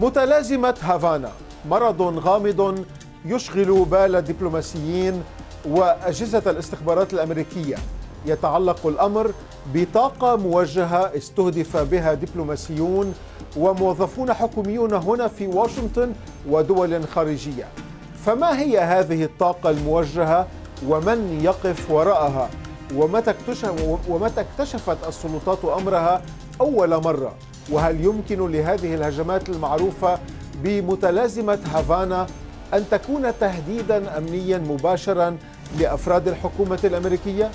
متلازمة هافانا مرض غامض يشغل بال الدبلوماسيين وأجهزة الاستخبارات الأمريكية يتعلق الأمر بطاقة موجهة استهدف بها دبلوماسيون وموظفون حكوميون هنا في واشنطن ودول خارجية فما هي هذه الطاقة الموجهة ومن يقف وراءها ومتى اكتشفت السلطات أمرها أول مرة وهل يمكن لهذه الهجمات المعروفة بمتلازمة هافانا أن تكون تهديدا أمنيا مباشرا لأفراد الحكومة الأمريكية؟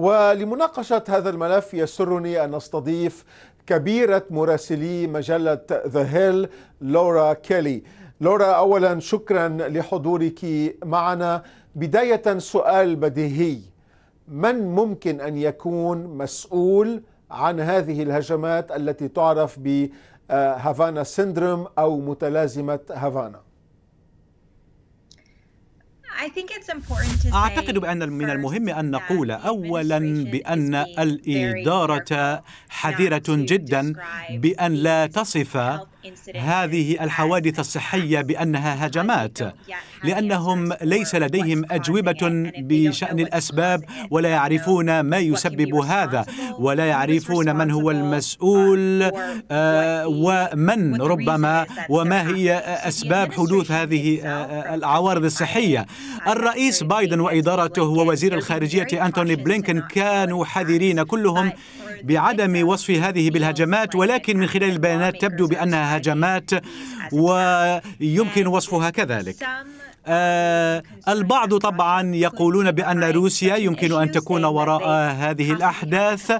ولمناقشة هذا الملف يسرني أن استضيف كبيرة مراسلي مجلة ذا هيل لورا كيلي لورا أولا شكرا لحضورك معنا بداية سؤال بديهي من ممكن أن يكون مسؤول عن هذه الهجمات التي تعرف ب هافانا آه، سيندروم أو متلازمة هافانا أعتقد بأن من المهم أن نقول أولا بأن الإدارة حذرة جدا بأن لا تصف هذه الحوادث الصحية بأنها هجمات لأنهم ليس لديهم أجوبة بشأن الأسباب ولا يعرفون ما يسبب هذا ولا يعرفون من هو المسؤول uh, uh, ومن ربما وما هي أسباب حدوث هذه uh, العوارض الصحية الرئيس بايدن وإدارته ووزير الخارجية أنتوني بلينكن كانوا حذرين كلهم بعدم وصف هذه بالهجمات ولكن من خلال البيانات تبدو بأنها هجمات ويمكن وصفها كذلك آه البعض طبعا يقولون بأن روسيا يمكن أن تكون وراء هذه الأحداث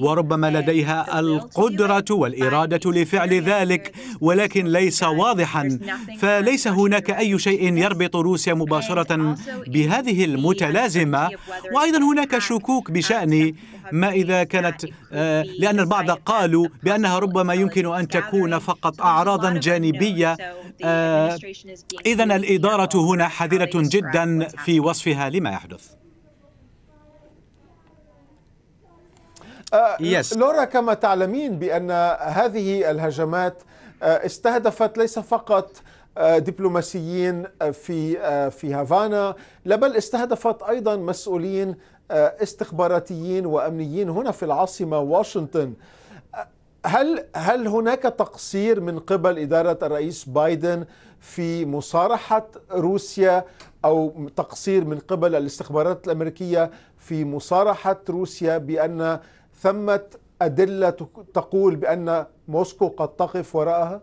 وربما لديها القدرة والإرادة لفعل ذلك ولكن ليس واضحا فليس هناك أي شيء يربط روسيا مباشرة بهذه المتلازمة وأيضا هناك شكوك بشأن ما إذا كانت آه، لأن البعض قالوا بأنها ربما يمكن أن تكون فقط أعراضا جانبية آه، إذا الإدارة هنا حذرة جدا في وصفها لما يحدث آه، yes. لورا كما تعلمين بأن هذه الهجمات استهدفت ليس فقط دبلوماسيين في في هافانا لا بل استهدفت ايضا مسؤولين آه، استخباراتيين وامنيين هنا في العاصمه واشنطن آه، هل هل هناك تقصير من قبل اداره الرئيس بايدن في مصارحه روسيا او تقصير من قبل الاستخبارات الامريكيه في مصارحه روسيا بان ثمه ادله تقول بان موسكو قد تقف وراءها؟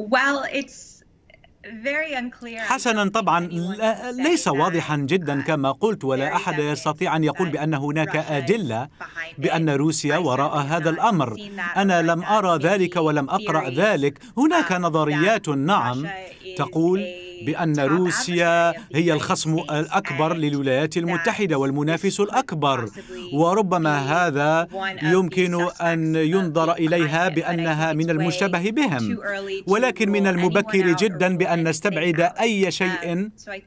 Well, it's حسنا طبعا ليس واضحا جدا uh, كما قلت ولا احد يستطيع ان يقول uh, بان هناك ادله بان روسيا وراء هذا الامر انا لم ارى ذلك ولم اقرا ذلك هناك نظريات نعم تقول بأن روسيا هي الخصم الأكبر للولايات المتحدة والمنافس الأكبر وربما هذا يمكن أن ينظر إليها بأنها من المشتبه بهم ولكن من المبكر جدا بأن نستبعد أي شيء um,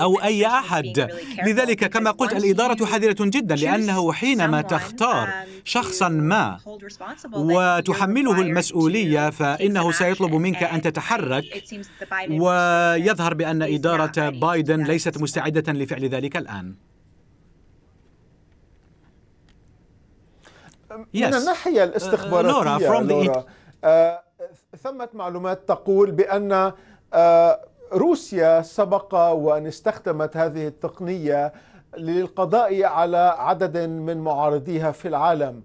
أو أي أحد لذلك كما قلت الإدارة حذرة جدا لأنه حينما تختار um, شخصا ما وتحمله المسؤولية فإنه سيطلب منك أن تتحرك ويظهر بأن إدارة بايدن ليست مستعدة لفعل ذلك الآن من الناحية uh, uh, الاستخباراتية لورا, آه، ثمة معلومات تقول بأن آه، روسيا سبق وان استخدمت هذه التقنيه للقضاء على عدد من معارضيها في العالم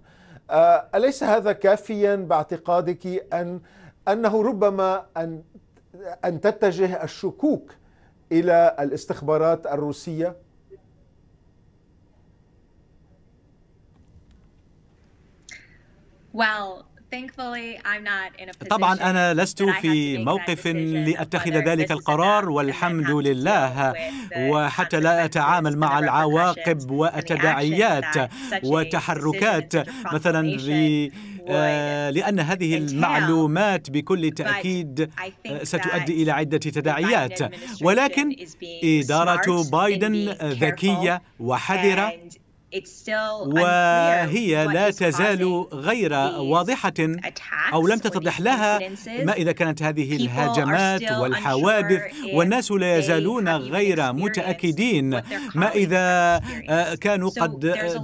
آه، اليس هذا كافيا باعتقادك ان انه ربما ان ان تتجه الشكوك الى الاستخبارات الروسيه well طبعا أنا لست في موقف لأتخذ ذلك القرار والحمد لله وحتى لا أتعامل مع العواقب والتداعيات وتحركات مثلا آه، uh, لأن هذه المعلومات بكل تأكيد آه، ستؤدي إلى عدة تداعيات ولكن إدارة بايدن ذكية وحذرة وهي لا تزال غير واضحة أو لم تتضح لها ما إذا كانت هذه الهجمات والحوادث والناس لا يزالون غير متأكدين ما إذا آه، كانوا قد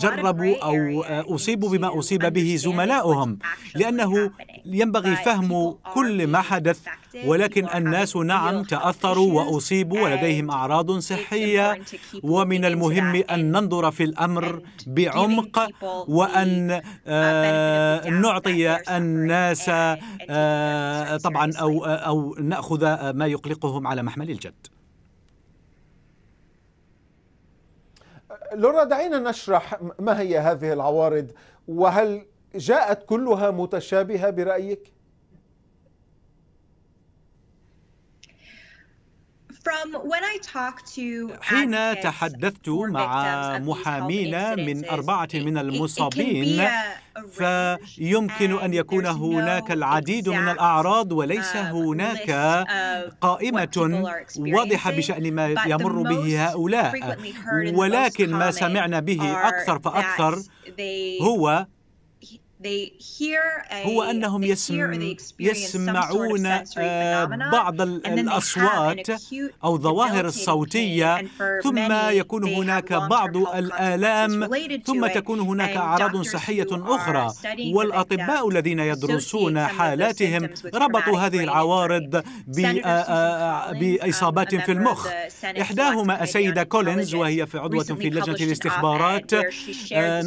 جربوا أو آه، أصيبوا بما أصيب به زملاؤهم لأنه ينبغي فهم كل ما حدث ولكن الناس نعم تأثروا وأصيبوا ولديهم أعراض صحية ومن المهم أن ننظر في الأمر نفكر بعمق وأن آه، نعطي الناس آه، طبعا أو, أو نأخذ ما يقلقهم على محمل الجد لورا دعينا نشرح ما هي هذه العوارض وهل جاءت كلها متشابهة برأيك؟ حين تحدثت مع محامين من أربعة من المصابين فيمكن أن يكون هناك العديد من الأعراض وليس uh, هناك قائمة واضحة بشأن ما يمر به هؤلاء ولكن ما سمعنا به أكثر فأكثر هو هو أنهم يسم يسمعون آه، بعض الأصوات أو ظواهر الصوتية ثم يكون هناك بعض الآلام ثم تكون هناك أعراض صحية أخرى والأطباء الذين يدرسون حالاتهم ربطوا هذه العوارض آه، آه، بإصابات um, في المخ إحداهما السيدة كولينز وهي في عضوة في لجنة الاستخبارات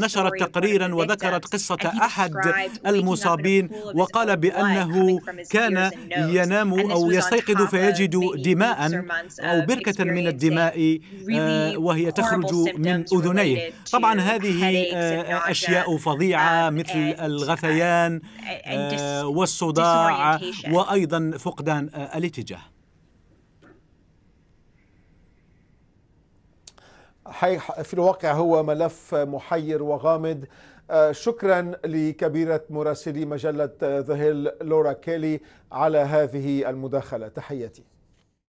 نشرت تقريرا وذكرت قصة أحد أحد المصابين وقال بأنه كان ينام أو يستيقظ فيجد دماء أو بركة من الدماء آه، وهي تخرج من أذنيه طبعا هذه آه، أشياء uh, فظيعة مثل uh, الغثيان آه، والصداع وأيضا فقدان الاتجاه في الواقع هو ملف محير وغامض آه، شكرا لكبيرة مراسلي مجلة ذهل آه، لورا كيلي على هذه المداخلة تحياتي